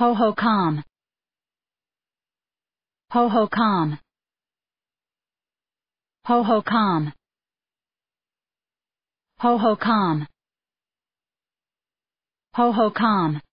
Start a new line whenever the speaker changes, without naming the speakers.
Ho ho com. Ho ho com. Ho ho com. Ho ho com. Ho ho com.